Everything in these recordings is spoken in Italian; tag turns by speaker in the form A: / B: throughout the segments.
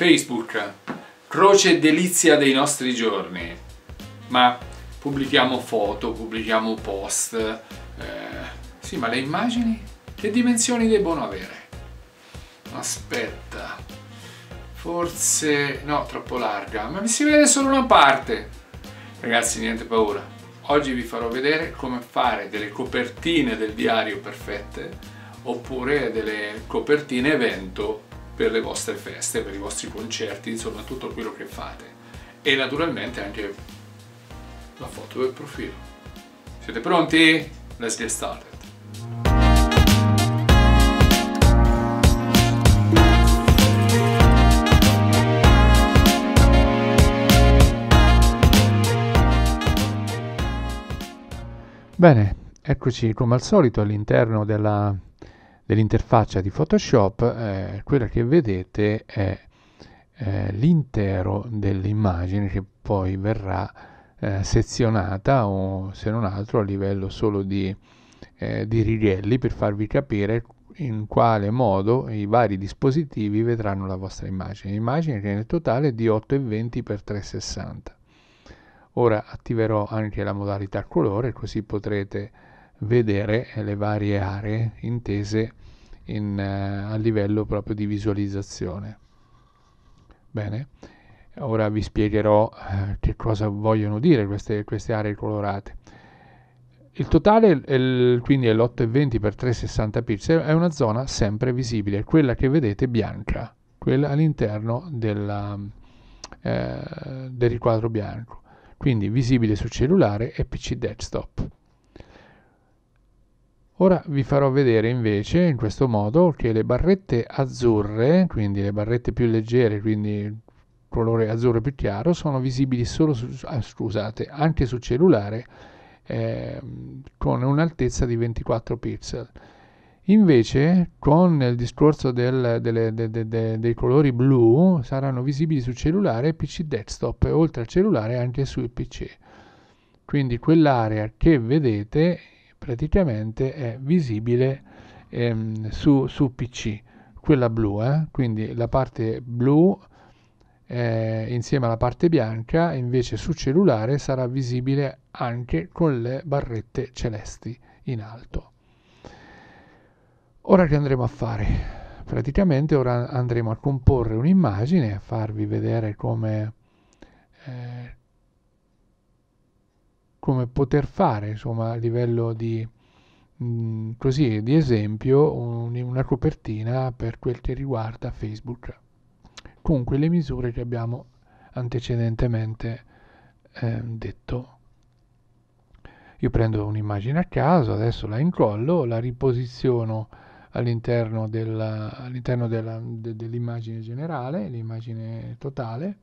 A: Facebook, croce delizia dei nostri giorni, ma pubblichiamo foto, pubblichiamo post, eh, sì ma le immagini? Che dimensioni debbono avere? Aspetta, forse no, troppo larga, ma mi si vede solo una parte. Ragazzi, niente paura. Oggi vi farò vedere come fare delle copertine del diario perfette oppure delle copertine evento per le vostre feste, per i vostri concerti, insomma tutto quello che fate. E naturalmente anche la foto del profilo. Siete pronti? Let's get started! Bene, eccoci come al solito all'interno della dell'interfaccia di Photoshop, eh, quella che vedete è eh, l'intero dell'immagine che poi verrà eh, sezionata o se non altro a livello solo di, eh, di righelli per farvi capire in quale modo i vari dispositivi vedranno la vostra immagine. L'immagine che nel totale è di 820 x 360. Ora attiverò anche la modalità colore così potrete vedere eh, le varie aree intese in, eh, a livello proprio di visualizzazione. Bene, ora vi spiegherò eh, che cosa vogliono dire queste, queste aree colorate. Il totale è il, quindi è l'8,20 x 360 pixel, è una zona sempre visibile, quella che vedete bianca, quella all'interno della, eh, del riquadro bianco, quindi visibile su cellulare e PC desktop. Ora vi farò vedere invece in questo modo che le barrette azzurre, quindi le barrette più leggere, quindi colore azzurro più chiaro, sono visibili solo su, ah, scusate, anche su cellulare eh, con un'altezza di 24 pixel. Invece, con il discorso del, delle, de, de, de, dei colori blu, saranno visibili su cellulare, e PC desktop e oltre al cellulare anche sul PC. Quindi quell'area che vedete praticamente è visibile ehm, su, su, PC, quella blu, eh? quindi la parte blu eh, insieme alla parte bianca invece su cellulare sarà visibile anche con le barrette celesti in alto. Ora che andremo a fare? Praticamente ora andremo a comporre un'immagine, a farvi vedere come, eh, come poter fare insomma, a livello di, mm, così, di esempio una copertina per quel che riguarda Facebook con quelle misure che abbiamo antecedentemente eh, detto. Io prendo un'immagine a caso, adesso la incollo, la riposiziono all'interno, della, all'interno della, de, dell'immagine generale, l'immagine totale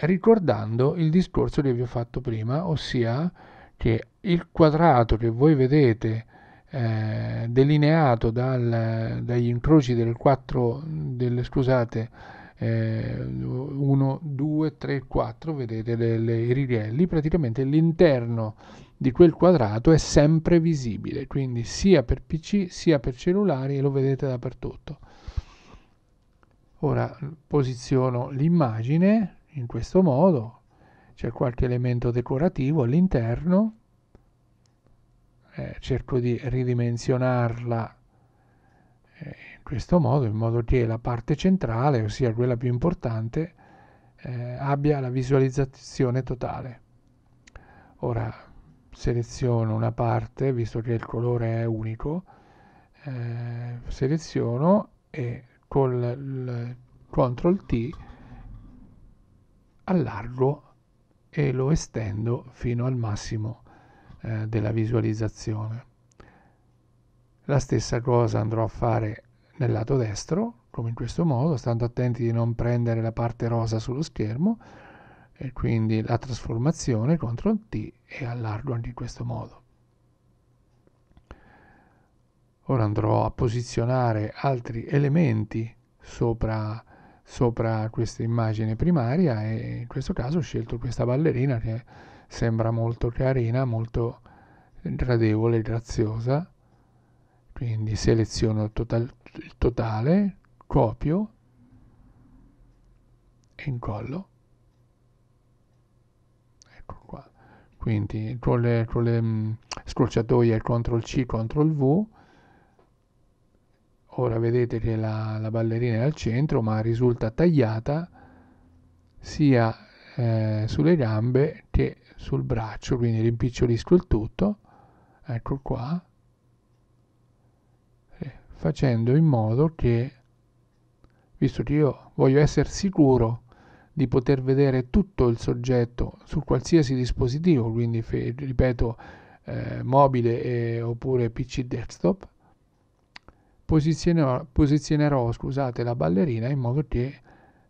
A: ricordando il discorso che vi ho fatto prima, ossia che il quadrato che voi vedete eh, delineato dal, dagli incroci del quattro, eh, delle, scusate, 1, 2, 3, 4, vedete i righelli, praticamente l'interno di quel quadrato è sempre visibile, quindi sia per PC sia per cellulari e lo vedete dappertutto. Ora posiziono l'immagine, in questo modo, c'è qualche elemento decorativo all'interno, eh, cerco di ridimensionarla eh, in questo modo, in modo che la parte centrale, ossia quella più importante, eh, abbia la visualizzazione totale. Ora seleziono una parte, visto che il colore è unico, eh, seleziono e col il CTRL T allargo e lo estendo fino al massimo eh, della visualizzazione. La stessa cosa andrò a fare nel lato destro, come in questo modo, stando attenti di non prendere la parte rosa sullo schermo, e quindi la trasformazione, CTRL T e allargo anche in questo modo. Ora andrò a posizionare altri elementi sopra sopra questa immagine primaria e in questo caso ho scelto questa ballerina che sembra molto carina, molto gradevole, graziosa. Quindi seleziono il, total, il totale, copio e incollo. Ecco qua. Quindi con le, con le mm, scorciatoie CTRL C, CTRL V ora vedete che la, la ballerina è al centro ma risulta tagliata sia eh, sulle gambe che sul braccio quindi rimpicciolisco il tutto ecco qua eh, facendo in modo che visto che io voglio essere sicuro di poter vedere tutto il soggetto su qualsiasi dispositivo quindi ripeto eh, mobile e, oppure pc desktop posizionerò, posizionerò scusate, la ballerina in modo che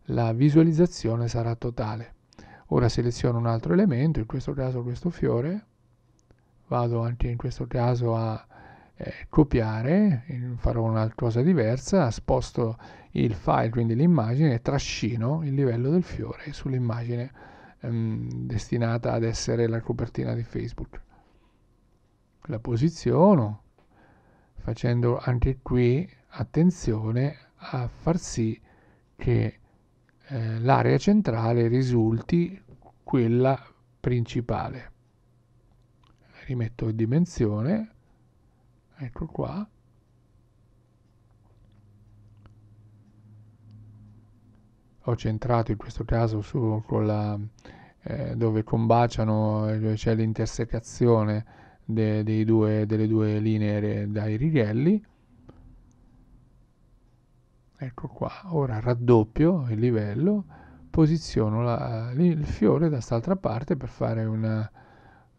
A: la visualizzazione sarà totale. Ora seleziono un altro elemento, in questo caso questo fiore, vado anche in questo caso a eh, copiare, farò una cosa diversa, sposto il file, quindi l'immagine, e trascino il livello del fiore sull'immagine ehm, destinata ad essere la copertina di Facebook. La posiziono, facendo anche qui attenzione a far sì che eh, l'area centrale risulti quella principale. Rimetto dimensione, ecco qua. Ho centrato in questo caso su, con la, eh, dove combaciano, dove eh, c'è cioè l'intersecazione de, dei due, delle due linee dai righelli ecco qua ora raddoppio il livello posiziono la, il fiore da quest'altra parte per fare una,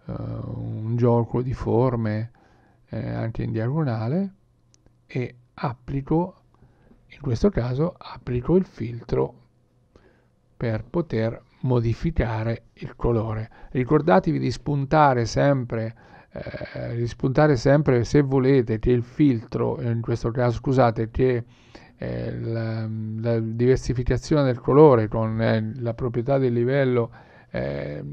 A: uh, un gioco di forme eh, anche in diagonale e applico in questo caso applico il filtro per poter modificare il colore ricordatevi di spuntare sempre eh, di spuntare sempre, se volete, che il filtro, in questo caso scusate, che eh, la, la, diversificazione del colore con eh, la proprietà del livello eh,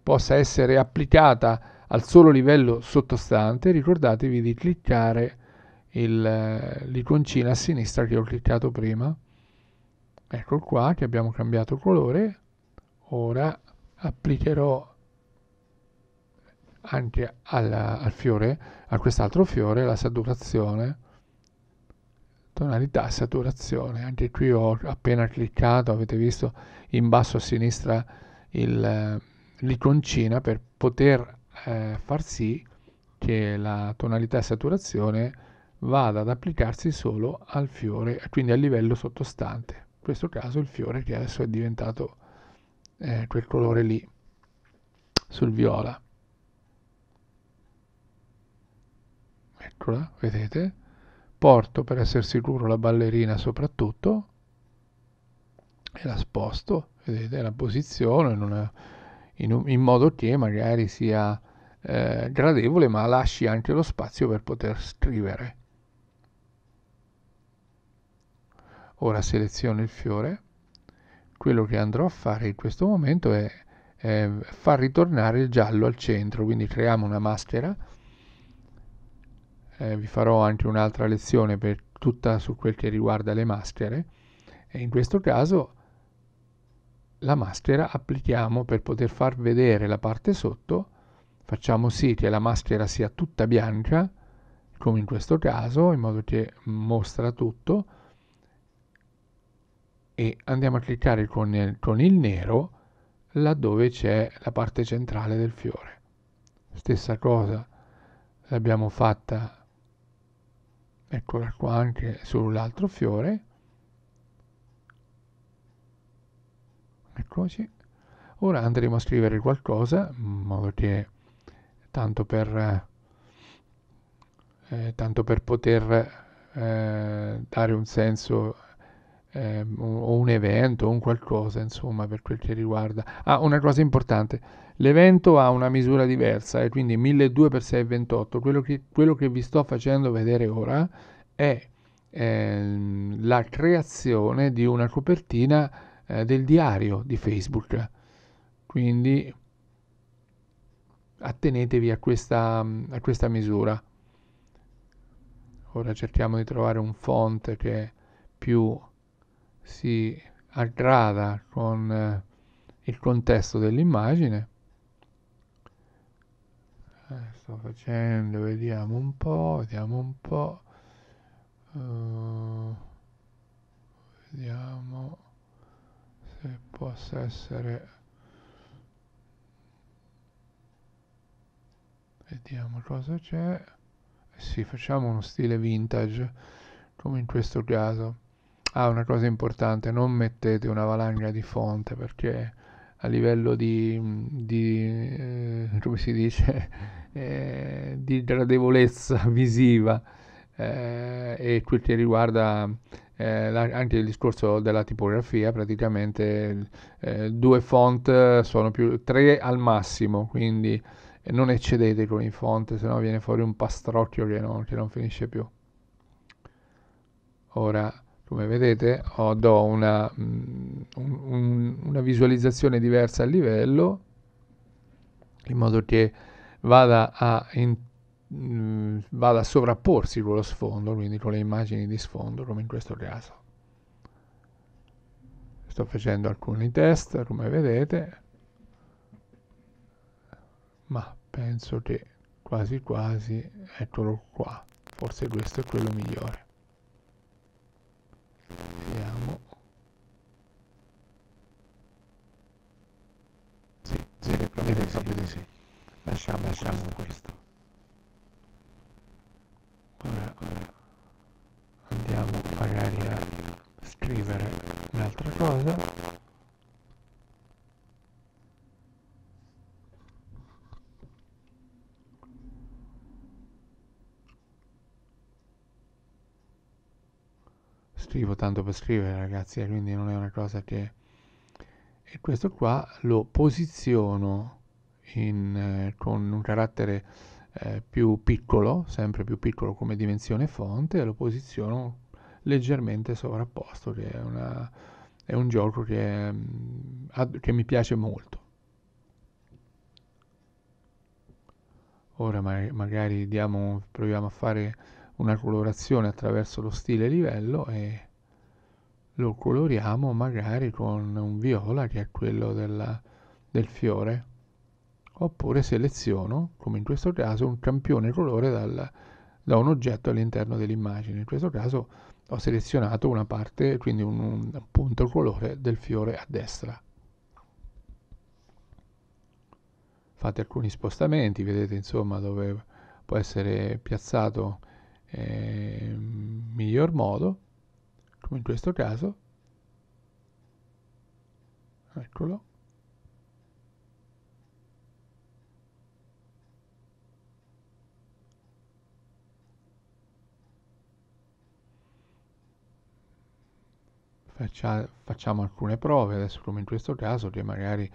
A: possa essere applicata al solo livello sottostante, ricordatevi di cliccare il, eh, l'iconcina a sinistra che ho cliccato prima. Ecco qua che abbiamo cambiato colore. Ora applicherò anche alla, al fiore, a quest'altro fiore, la saturazione, tonalità, saturazione. Anche qui ho appena cliccato, avete visto in basso a sinistra il, eh, l'iconcina per poter eh, far sì che la tonalità e saturazione vada ad applicarsi solo al fiore, quindi al livello sottostante. In questo caso il fiore che adesso è diventato eh, quel colore lì sul viola. eccola, vedete, porto per essere sicuro la ballerina soprattutto e la sposto, vedete, la posiziono in, una, in, un, in modo che magari sia eh, gradevole ma lasci anche lo spazio per poter scrivere. Ora seleziono il fiore, quello che andrò a fare in questo momento è, è far ritornare il giallo al centro, quindi creiamo una maschera eh, vi farò anche un'altra lezione per tutta su quel che riguarda le maschere e in questo caso la maschera applichiamo per poter far vedere la parte sotto facciamo sì che la maschera sia tutta bianca come in questo caso in modo che mostra tutto e andiamo a cliccare con il, con il nero laddove c'è la parte centrale del fiore stessa cosa l'abbiamo fatta eccola qua ecco, anche sull'altro fiore eccoci ora andremo a scrivere qualcosa in modo che tanto per eh, tanto per poter eh, dare un senso ehm, o un evento o un qualcosa, insomma, per quel che riguarda. Ah, una cosa importante, l'evento ha una misura diversa, e eh, quindi 1200 x 628. Quello che, quello che vi sto facendo vedere ora è ehm, la creazione di una copertina eh, del diario di Facebook. Quindi attenetevi a questa, a questa misura. Ora cerchiamo di trovare un font che è più si aggrada con eh, il contesto dell'immagine. Eh, sto facendo, vediamo un po', vediamo un po'. Uh, vediamo se possa essere vediamo cosa c'è sì facciamo uno stile vintage come in questo caso Ah, una cosa importante, non mettete una valanga di fonte perché a livello di, di eh, come si dice, eh, di gradevolezza visiva eh, e quel che riguarda eh, la, anche il discorso della tipografia, praticamente eh, due font sono più, tre al massimo, quindi eh, non eccedete con i font, se no viene fuori un pastrocchio che non, che non finisce più. Ora come vedete ho, do una, mm, un, un, una visualizzazione diversa a livello in modo che vada a, in, mm, vada a sovrapporsi con lo sfondo, quindi con le immagini di sfondo come in questo caso. Sto facendo alcuni test come vedete, ma penso che quasi quasi eccolo qua, forse questo è quello migliore. meglio di sé. Lasciamo, lasciamo questo. Ora, ora andiamo magari a scrivere un'altra cosa. Scrivo tanto per scrivere ragazzi, eh, quindi non è una cosa che... E questo qua lo posiziono in, eh, con un carattere eh, più piccolo, sempre più piccolo come dimensione fonte, e lo posiziono leggermente sovrapposto, che è, una, è un gioco che, mm, che, mi piace molto. Ora ma- magari diamo, proviamo a fare una colorazione attraverso lo stile livello e lo coloriamo magari con un viola che è quello della, del fiore oppure seleziono, come in questo caso, un campione colore dal, da un oggetto all'interno dell'immagine. In questo caso ho selezionato una parte, quindi un, un punto colore del fiore a destra. Fate alcuni spostamenti, vedete insomma dove può essere piazzato eh, miglior modo, come in questo caso. Eccolo. faccia, facciamo alcune prove, adesso come in questo caso che magari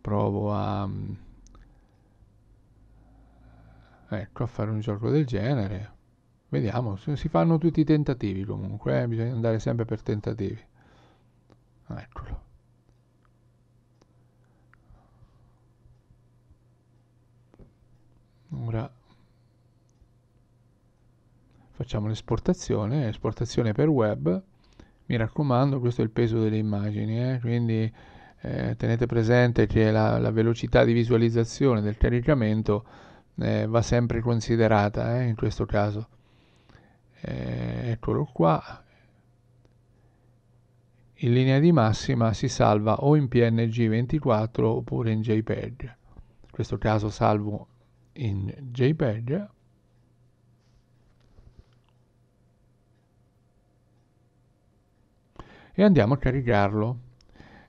A: provo a, mm, ecco, a fare un gioco del genere. Vediamo, si fanno tutti i tentativi comunque, eh? bisogna andare sempre per tentativi. Ah, eccolo. Ora facciamo l'esportazione, esportazione per web. Mi raccomando, questo è il peso delle immagini, eh? quindi eh, tenete presente che la, la, velocità di visualizzazione del caricamento eh, va sempre considerata eh, in questo caso. Eh, eccolo qua. In linea di massima si salva o in PNG 24 oppure in JPEG. In questo caso salvo in JPEG e andiamo a caricarlo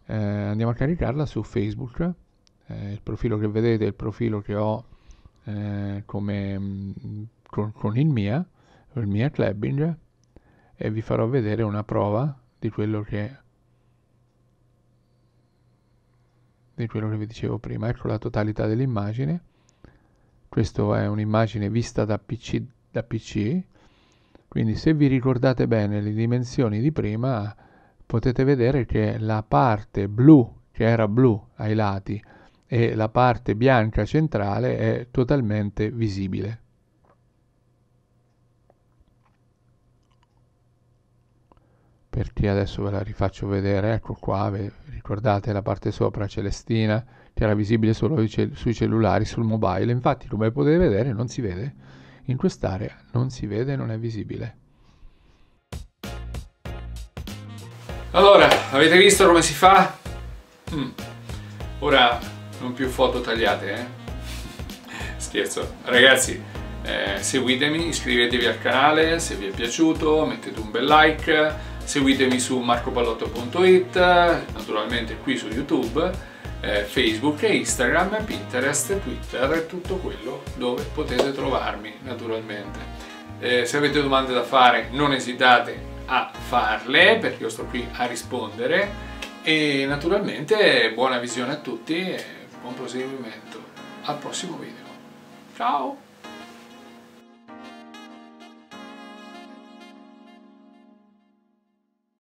A: eh, andiamo a caricarla su facebook eh, il profilo che vedete è il profilo che ho eh, come, mm, con, con, il mia il mia clubbing e vi farò vedere una prova di quello che di quello che vi dicevo prima ecco la totalità dell'immagine questa è un'immagine vista da pc da pc quindi se vi ricordate bene le dimensioni di prima potete vedere che la parte blu che era blu ai lati e la parte bianca centrale è totalmente visibile. Perché adesso ve la rifaccio vedere, ecco qua, ricordate la parte sopra celestina che era visibile solo sui cellulari, sul mobile, infatti come potete vedere non si vede, in quest'area non si vede, non è visibile. allora avete visto come si fa? Mm. ora non più foto tagliate eh? scherzo ragazzi eh, seguitemi, iscrivetevi al canale se vi è piaciuto, mettete un bel like seguitemi su marcopallotto.it naturalmente qui su youtube eh, Facebook Instagram, Pinterest, Twitter e tutto quello dove potete trovarmi naturalmente. Eh, se avete domande da fare non esitate a farle perché io sto qui a rispondere e naturalmente buona visione a tutti e buon proseguimento al prossimo video ciao